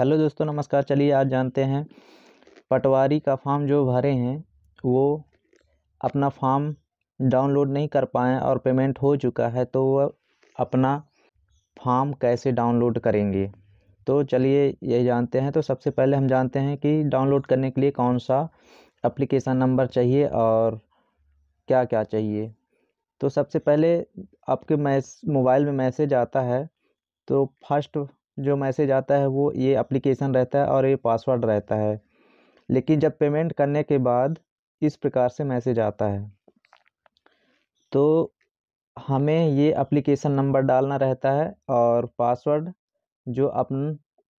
hello दोस्तों नमस्कार चलिए आज जानते हैं पटवारी का फॉर्म जो भरे हैं वो अपना फॉर्म डाउनलोड नहीं कर पाए और पेमेंट हो चुका है तो वह अपना फॉर्म कैसे डाउनलोड करेंगे तो चलिए ये जानते हैं तो सबसे पहले हम जानते हैं कि डाउनलोड करने के लिए कौन सा अप्लीकेशन नंबर चाहिए और क्या क्या चाहिए तो सबसे पहले आपके मैस मोबाइल में मैसेज आता है तो फर्स्ट जो मैसेज आता है वो ये एप्लीकेशन रहता है और ये पासवर्ड रहता है लेकिन जब पेमेंट करने के बाद इस प्रकार से मैसेज आता है तो हमें ये एप्लीकेशन नंबर डालना रहता है और पासवर्ड जो अपन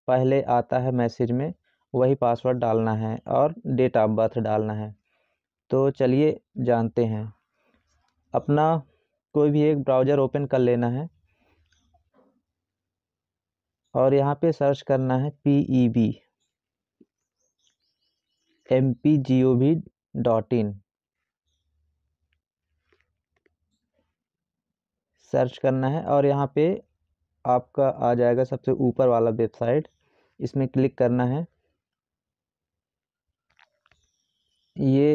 पहले आता है मैसेज में वही पासवर्ड डालना है और डेट ऑफ बर्थ डालना है तो चलिए जानते हैं अपना कोई भी एक ब्राउज़र ओपन कर लेना है और यहाँ पे सर्च करना है P E B M P G O V dot in search करना है और यहाँ पे आपका आ जाएगा सबसे ऊपर वाला वेबसाइट इसमें क्लिक करना है ये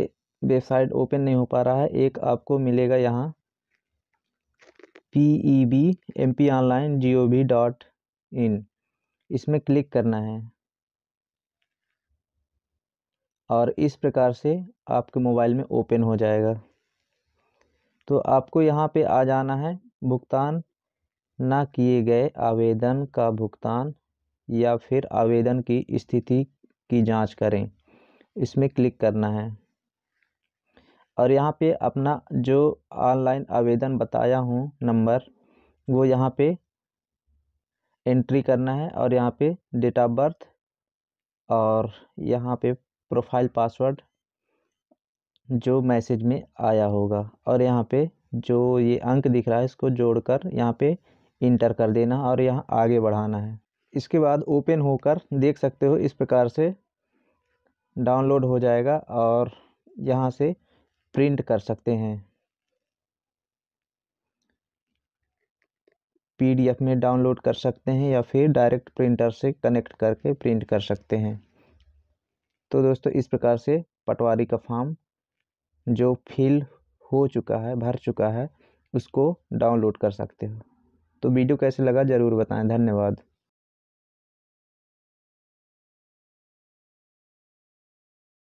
वेबसाइट ओपन नहीं हो पा रहा है एक आपको मिलेगा यहाँ P E B M P online G O V dot in इसमें क्लिक करना है और इस प्रकार से आपके मोबाइल में ओपन हो जाएगा तो आपको यहाँ पे आ जाना है भुगतान ना किए गए आवेदन का भुगतान या फिर आवेदन की स्थिति की जांच करें इसमें क्लिक करना है और यहाँ पे अपना जो ऑनलाइन आवेदन बताया हूँ नंबर वो यहाँ पे एंट्री करना है और यहाँ पे डेट ऑफ बर्थ और यहाँ पे प्रोफाइल पासवर्ड जो मैसेज में आया होगा और यहाँ पे जो ये अंक दिख रहा है इसको जोड़कर यहाँ पे इंटर कर देना और यहाँ आगे बढ़ाना है इसके बाद ओपन होकर देख सकते हो इस प्रकार से डाउनलोड हो जाएगा और यहाँ से प्रिंट कर सकते हैं पीडीएफ में डाउनलोड कर सकते हैं या फिर डायरेक्ट प्रिंटर से कनेक्ट करके प्रिंट कर सकते हैं तो दोस्तों इस प्रकार से पटवारी का फॉर्म जो फिल हो चुका है भर चुका है उसको डाउनलोड कर सकते हो तो वीडियो कैसे लगा ज़रूर बताएं धन्यवाद